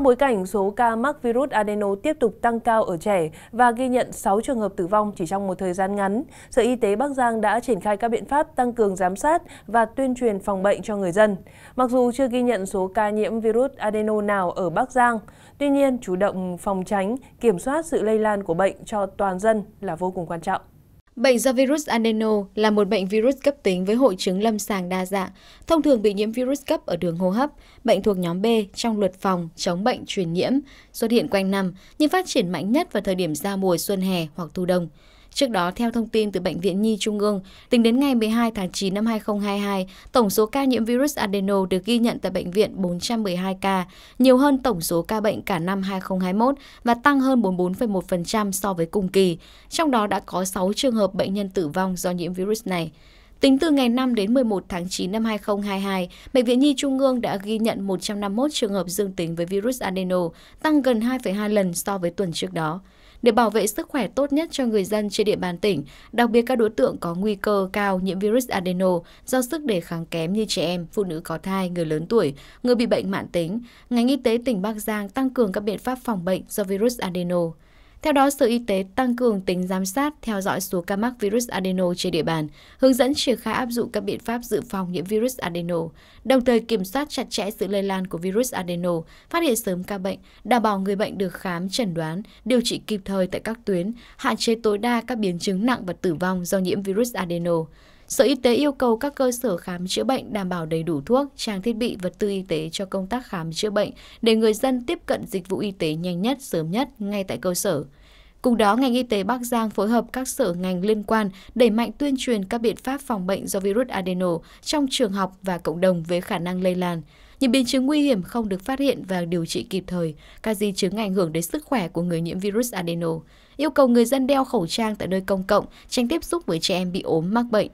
Trong bối cảnh số ca mắc virus adeno tiếp tục tăng cao ở trẻ và ghi nhận 6 trường hợp tử vong chỉ trong một thời gian ngắn, Sở Y tế Bắc Giang đã triển khai các biện pháp tăng cường giám sát và tuyên truyền phòng bệnh cho người dân. Mặc dù chưa ghi nhận số ca nhiễm virus adeno nào ở Bắc Giang, tuy nhiên chủ động phòng tránh, kiểm soát sự lây lan của bệnh cho toàn dân là vô cùng quan trọng. Bệnh do virus adeno là một bệnh virus cấp tính với hội chứng lâm sàng đa dạng, thông thường bị nhiễm virus cấp ở đường hô hấp, bệnh thuộc nhóm B trong luật phòng chống bệnh truyền nhiễm, xuất hiện quanh năm nhưng phát triển mạnh nhất vào thời điểm giao mùa xuân hè hoặc thu đông. Trước đó, theo thông tin từ Bệnh viện Nhi Trung ương, tính đến ngày 12 tháng 9 năm 2022, tổng số ca nhiễm virus adeno được ghi nhận tại bệnh viện 412 ca, nhiều hơn tổng số ca bệnh cả năm 2021 và tăng hơn 44,1% so với cùng kỳ. Trong đó đã có 6 trường hợp bệnh nhân tử vong do nhiễm virus này. Tính từ ngày 5 đến 11 tháng 9 năm 2022, Bệnh viện Nhi Trung ương đã ghi nhận 151 trường hợp dương tính với virus adeno, tăng gần 2,2 lần so với tuần trước đó để bảo vệ sức khỏe tốt nhất cho người dân trên địa bàn tỉnh, đặc biệt các đối tượng có nguy cơ cao nhiễm virus adeno do sức đề kháng kém như trẻ em, phụ nữ có thai, người lớn tuổi, người bị bệnh mạng tính, ngành y tế tỉnh Bắc Giang tăng cường các biện pháp phòng bệnh do virus adeno. Theo đó, Sở Y tế tăng cường tính giám sát, theo dõi số ca mắc virus adeno trên địa bàn, hướng dẫn triển khai áp dụng các biện pháp dự phòng nhiễm virus adeno, đồng thời kiểm soát chặt chẽ sự lây lan của virus adeno, phát hiện sớm ca bệnh, đảm bảo người bệnh được khám, chẩn đoán, điều trị kịp thời tại các tuyến, hạn chế tối đa các biến chứng nặng và tử vong do nhiễm virus adeno. Sở Y tế yêu cầu các cơ sở khám chữa bệnh đảm bảo đầy đủ thuốc, trang thiết bị, vật tư y tế cho công tác khám chữa bệnh để người dân tiếp cận dịch vụ y tế nhanh nhất, sớm nhất ngay tại cơ sở. Cùng đó, ngành y tế Bắc Giang phối hợp các sở ngành liên quan đẩy mạnh tuyên truyền các biện pháp phòng bệnh do virus adeno trong trường học và cộng đồng với khả năng lây lan. Những biến chứng nguy hiểm không được phát hiện và điều trị kịp thời, các di chứng ảnh hưởng đến sức khỏe của người nhiễm virus adeno. Yêu cầu người dân đeo khẩu trang tại nơi công cộng, tránh tiếp xúc với trẻ em bị ốm mắc bệnh.